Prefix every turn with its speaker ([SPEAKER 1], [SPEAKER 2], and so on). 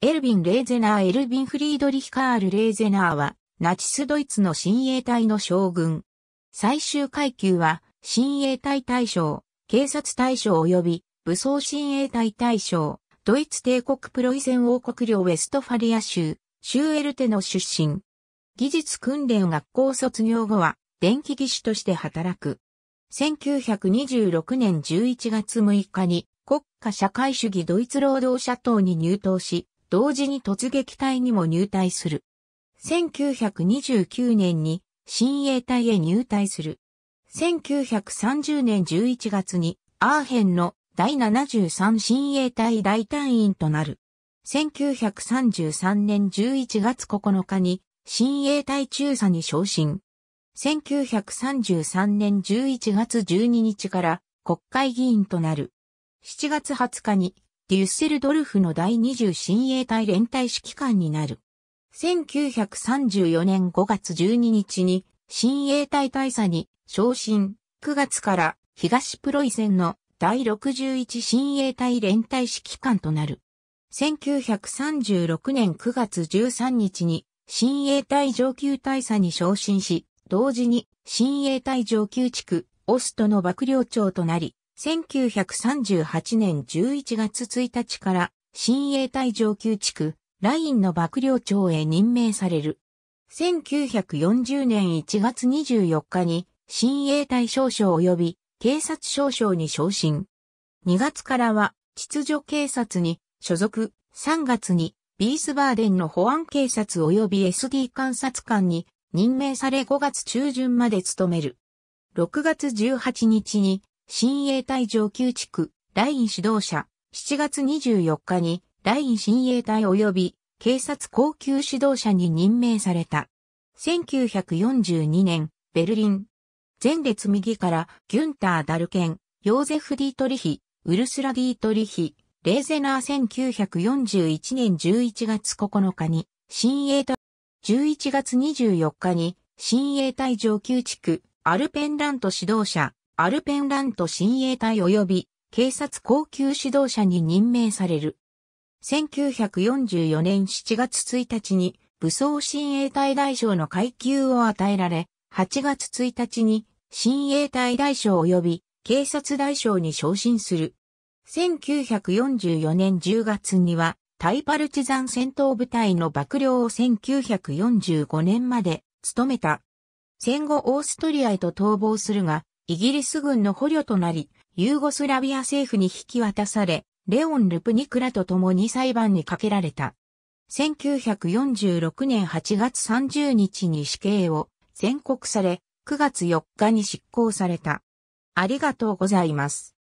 [SPEAKER 1] エルビン・レーゼナー・エルビン・フリードリヒ・カール・レーゼナーは、ナチスドイツの親衛隊の将軍。最終階級は、親衛隊大将、警察大将及び、武装親衛隊大将、ドイツ帝国プロイセン王国領ウェストファリア州、シューエルテの出身。技術訓練学校卒業後は、電気技師として働く。1926年11月6日に、国家社会主義ドイツ労働者党に入党し、同時に突撃隊にも入隊する。1929年に新衛隊へ入隊する。1930年11月にアーヘンの第73新衛隊大隊員となる。1933年11月9日に新衛隊中佐に昇進。1933年11月12日から国会議員となる。7月20日にデュッセルドルフの第20親衛隊連隊指揮官になる。1934年5月12日に親衛隊大佐に昇進、9月から東プロイセンの第61親衛隊連隊指揮官となる。1936年9月13日に親衛隊上級大佐に昇進し、同時に親衛隊上級地区オストの幕僚長となり、1938年11月1日から新衛隊上級地区ラインの幕僚長へ任命される。1940年1月24日に新衛隊少将及び警察少将に昇進。2月からは秩序警察に所属、3月にビースバーデンの保安警察及び SD 監察官に任命され5月中旬まで務める。6月18日に新衛隊上級地区、ライン指導者、7月24日に、ライン新衛隊及び、警察高級指導者に任命された。1942年、ベルリン。前列右から、ギュンター・ダルケン、ヨーゼフ・ディートリヒ、ウルスラ・ディートリヒ、レーゼナー1941年11月9日に、新衛隊、11月24日に、新衛隊上級地区、アルペンラント指導者、アルペンラント親衛隊及び警察高級指導者に任命される。1944年7月1日に武装親衛隊大将の階級を与えられ、8月1日に親衛隊大将及び警察大将に昇進する。1944年10月には、タイパルチザン戦闘部隊の幕僚を1945年まで務めた。戦後オーストリアへと逃亡するが、イギリス軍の捕虜となり、ユーゴスラビア政府に引き渡され、レオン・ルプニクラと共に裁判にかけられた。1946年8月30日に死刑を宣告され、9月4日に執行された。ありがとうございます。